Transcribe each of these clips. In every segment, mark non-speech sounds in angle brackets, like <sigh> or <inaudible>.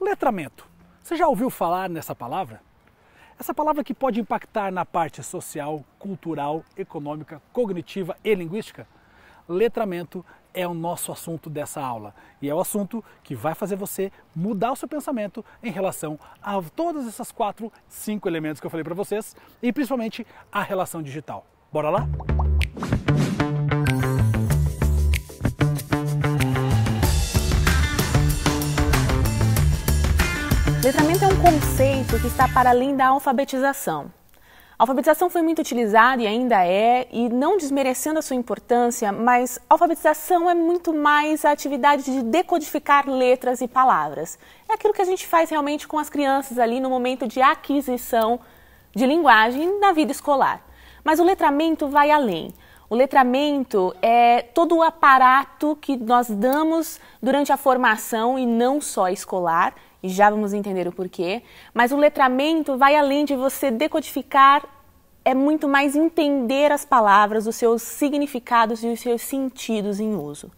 Letramento. Você já ouviu falar nessa palavra? Essa palavra que pode impactar na parte social, cultural, econômica, cognitiva e linguística? Letramento é o nosso assunto dessa aula e é o assunto que vai fazer você mudar o seu pensamento em relação a todas essas quatro, cinco elementos que eu falei para vocês e principalmente a relação digital. Bora lá? Letramento é um conceito que está para além da alfabetização. A alfabetização foi muito utilizada e ainda é, e não desmerecendo a sua importância, mas alfabetização é muito mais a atividade de decodificar letras e palavras. É aquilo que a gente faz realmente com as crianças ali no momento de aquisição de linguagem na vida escolar. Mas o letramento vai além. O letramento é todo o aparato que nós damos durante a formação e não só escolar, e já vamos entender o porquê, mas o letramento vai além de você decodificar, é muito mais entender as palavras, os seus significados e os seus sentidos em uso.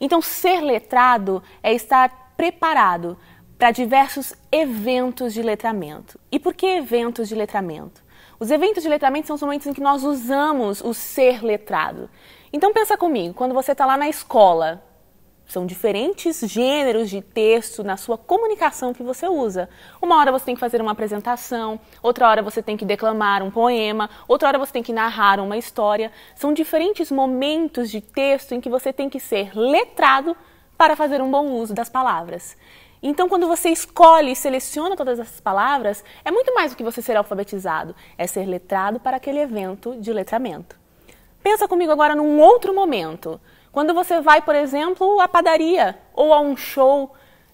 Então, ser letrado é estar preparado para diversos eventos de letramento. E por que eventos de letramento? Os eventos de letramento são os momentos em que nós usamos o ser letrado. Então pensa comigo, quando você está lá na escola, são diferentes gêneros de texto na sua comunicação que você usa. Uma hora você tem que fazer uma apresentação, outra hora você tem que declamar um poema, outra hora você tem que narrar uma história. São diferentes momentos de texto em que você tem que ser letrado para fazer um bom uso das palavras. Então, quando você escolhe e seleciona todas essas palavras, é muito mais do que você ser alfabetizado, é ser letrado para aquele evento de letramento. Pensa comigo agora num outro momento. Quando você vai, por exemplo, à padaria ou a um show,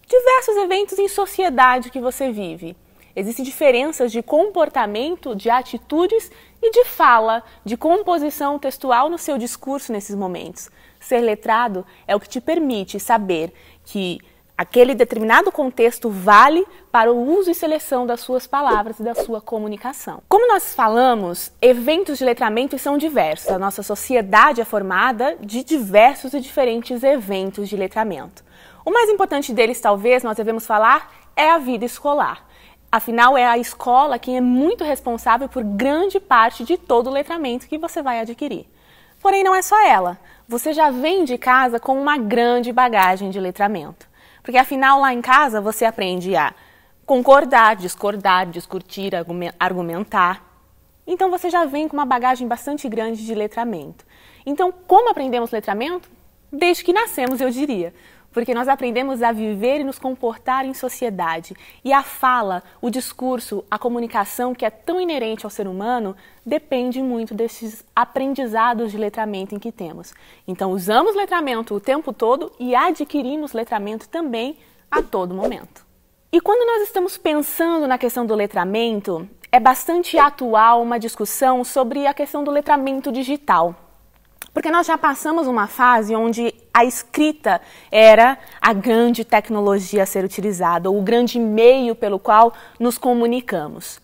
diversos eventos em sociedade que você vive. Existem diferenças de comportamento, de atitudes e de fala, de composição textual no seu discurso nesses momentos. Ser letrado é o que te permite saber que Aquele determinado contexto vale para o uso e seleção das suas palavras e da sua comunicação. Como nós falamos, eventos de letramento são diversos. A nossa sociedade é formada de diversos e diferentes eventos de letramento. O mais importante deles, talvez, nós devemos falar é a vida escolar. Afinal, é a escola quem é muito responsável por grande parte de todo o letramento que você vai adquirir. Porém, não é só ela. Você já vem de casa com uma grande bagagem de letramento. Porque afinal, lá em casa, você aprende a concordar, discordar, discutir, argumentar. Então você já vem com uma bagagem bastante grande de letramento. Então, como aprendemos letramento? Desde que nascemos, eu diria porque nós aprendemos a viver e nos comportar em sociedade. E a fala, o discurso, a comunicação que é tão inerente ao ser humano depende muito desses aprendizados de letramento em que temos. Então, usamos letramento o tempo todo e adquirimos letramento também a todo momento. E quando nós estamos pensando na questão do letramento, é bastante atual uma discussão sobre a questão do letramento digital. Porque nós já passamos uma fase onde a escrita era a grande tecnologia a ser utilizada, ou o grande meio pelo qual nos comunicamos.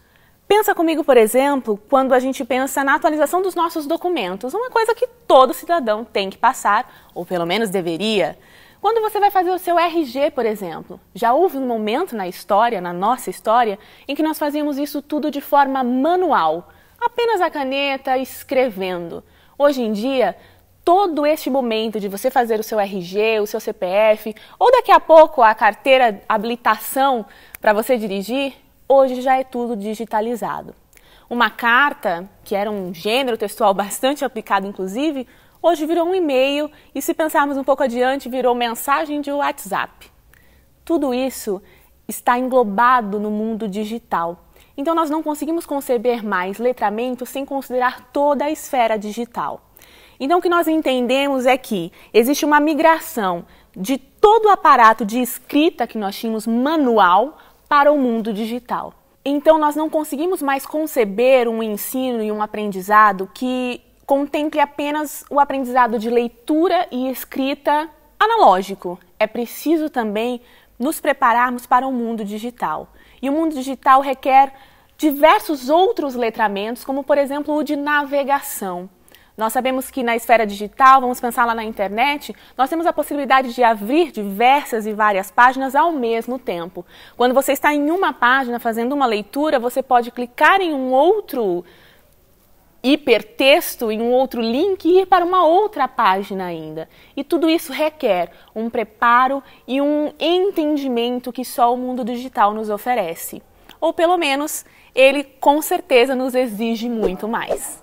Pensa comigo, por exemplo, quando a gente pensa na atualização dos nossos documentos, uma coisa que todo cidadão tem que passar, ou pelo menos deveria. Quando você vai fazer o seu RG, por exemplo, já houve um momento na história, na nossa história, em que nós fazíamos isso tudo de forma manual, apenas a caneta escrevendo. Hoje em dia, todo este momento de você fazer o seu RG, o seu CPF, ou daqui a pouco a carteira habilitação para você dirigir, hoje já é tudo digitalizado. Uma carta, que era um gênero textual <laughs> bastante aplicado inclusive, hoje virou um e-mail e se pensarmos um pouco adiante, virou mensagem de WhatsApp. Tudo isso está englobado no mundo digital. Então, nós não conseguimos conceber mais letramento sem considerar toda a esfera digital. Então, o que nós entendemos é que existe uma migração de todo o aparato de escrita que nós tínhamos manual para o mundo digital. Então, nós não conseguimos mais conceber um ensino e um aprendizado que contemple apenas o aprendizado de leitura e escrita analógico. É preciso também nos prepararmos para o mundo digital. E o mundo digital requer diversos outros letramentos, como por exemplo o de navegação. Nós sabemos que na esfera digital, vamos pensar lá na internet, nós temos a possibilidade de abrir diversas e várias páginas ao mesmo tempo. Quando você está em uma página fazendo uma leitura, você pode clicar em um outro hipertexto em um outro link e ir para uma outra página ainda. E tudo isso requer um preparo e um entendimento que só o mundo digital nos oferece. Ou pelo menos ele com certeza nos exige muito mais.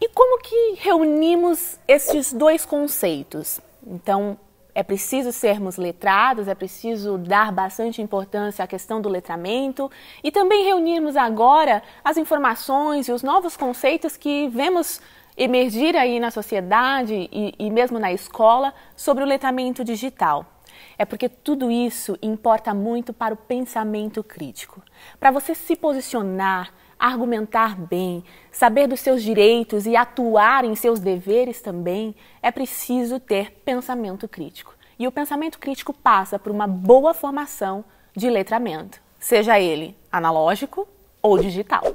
E como que reunimos esses dois conceitos? Então, é preciso sermos letrados, é preciso dar bastante importância à questão do letramento e também reunirmos agora as informações e os novos conceitos que vemos emergir aí na sociedade e, e mesmo na escola sobre o letramento digital. É porque tudo isso importa muito para o pensamento crítico. Para você se posicionar, argumentar bem, saber dos seus direitos e atuar em seus deveres também, é preciso ter pensamento crítico. E o pensamento crítico passa por uma boa formação de letramento, seja ele analógico ou digital.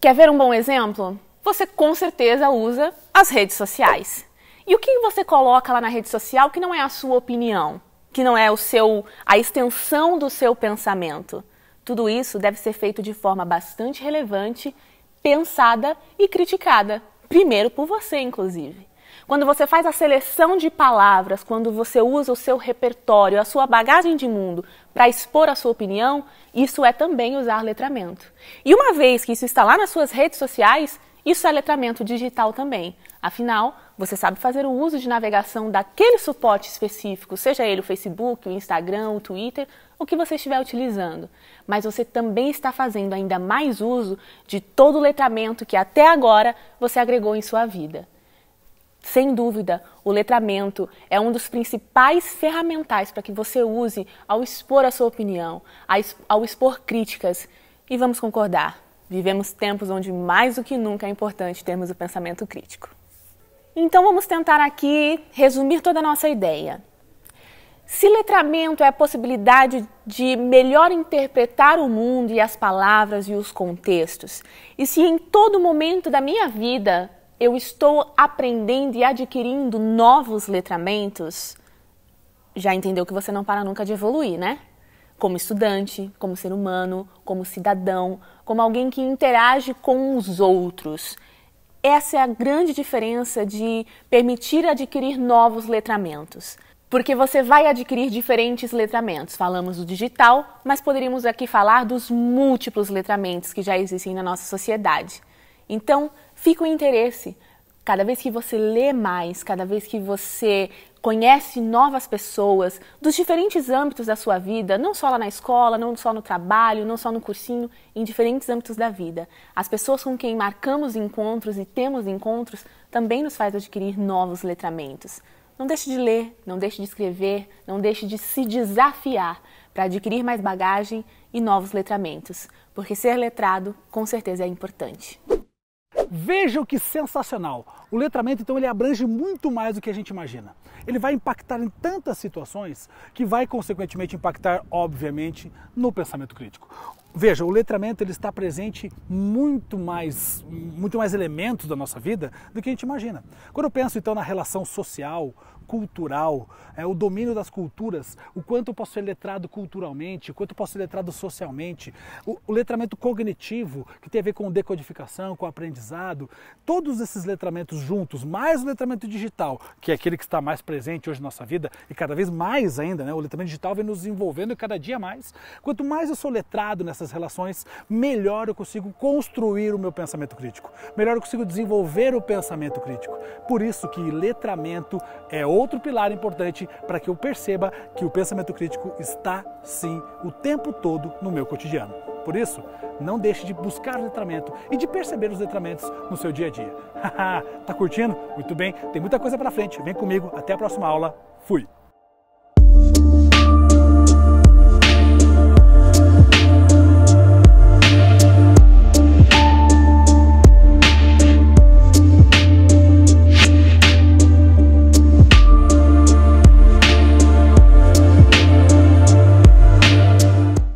Quer ver um bom exemplo? Você com certeza usa as redes sociais. E o que você coloca lá na rede social que não é a sua opinião, que não é o seu a extensão do seu pensamento? Tudo isso deve ser feito de forma bastante relevante, pensada e criticada, primeiro por você, inclusive. Quando você faz a seleção de palavras, quando você usa o seu repertório, a sua bagagem de mundo para expor a sua opinião, isso é também usar letramento. E uma vez que isso está lá nas suas redes sociais, isso é letramento digital também. Afinal, você sabe fazer o uso de navegação daquele suporte específico, seja ele o Facebook, o Instagram, o Twitter, o que você estiver utilizando. Mas você também está fazendo ainda mais uso de todo o letramento que até agora você agregou em sua vida. Sem dúvida, o letramento é um dos principais ferramentais para que você use ao expor a sua opinião, ao expor críticas. E vamos concordar, Vivemos tempos onde mais do que nunca é importante termos o pensamento crítico. Então vamos tentar aqui resumir toda a nossa ideia. Se letramento é a possibilidade de melhor interpretar o mundo e as palavras e os contextos, e se em todo momento da minha vida eu estou aprendendo e adquirindo novos letramentos, já entendeu que você não para nunca de evoluir, né? como estudante, como ser humano, como cidadão, como alguém que interage com os outros. Essa é a grande diferença de permitir adquirir novos letramentos. Porque você vai adquirir diferentes letramentos. Falamos do digital, mas poderíamos aqui falar dos múltiplos letramentos que já existem na nossa sociedade. Então, fica o interesse. Cada vez que você lê mais, cada vez que você conhece novas pessoas dos diferentes âmbitos da sua vida, não só lá na escola, não só no trabalho, não só no cursinho, em diferentes âmbitos da vida. As pessoas com quem marcamos encontros e temos encontros também nos faz adquirir novos letramentos. Não deixe de ler, não deixe de escrever, não deixe de se desafiar para adquirir mais bagagem e novos letramentos, porque ser letrado com certeza é importante. Vejam que sensacional! O letramento, então, ele abrange muito mais do que a gente imagina. Ele vai impactar em tantas situações que vai, consequentemente, impactar, obviamente, no pensamento crítico veja, o letramento ele está presente muito mais, muito mais elementos da nossa vida do que a gente imagina. Quando eu penso então na relação social, cultural, é, o domínio das culturas, o quanto eu posso ser letrado culturalmente, o quanto eu posso ser letrado socialmente, o, o letramento cognitivo, que tem a ver com decodificação, com aprendizado, todos esses letramentos juntos, mais o letramento digital, que é aquele que está mais presente hoje na nossa vida e cada vez mais ainda, né? o letramento digital vem nos envolvendo cada dia mais. Quanto mais eu sou letrado nessas essas relações, melhor eu consigo construir o meu pensamento crítico, melhor eu consigo desenvolver o pensamento crítico. Por isso que letramento é outro pilar importante para que eu perceba que o pensamento crítico está sim o tempo todo no meu cotidiano. Por isso, não deixe de buscar o letramento e de perceber os letramentos no seu dia a dia. <laughs> tá curtindo? Muito bem, tem muita coisa para frente. Vem comigo, até a próxima aula. Fui.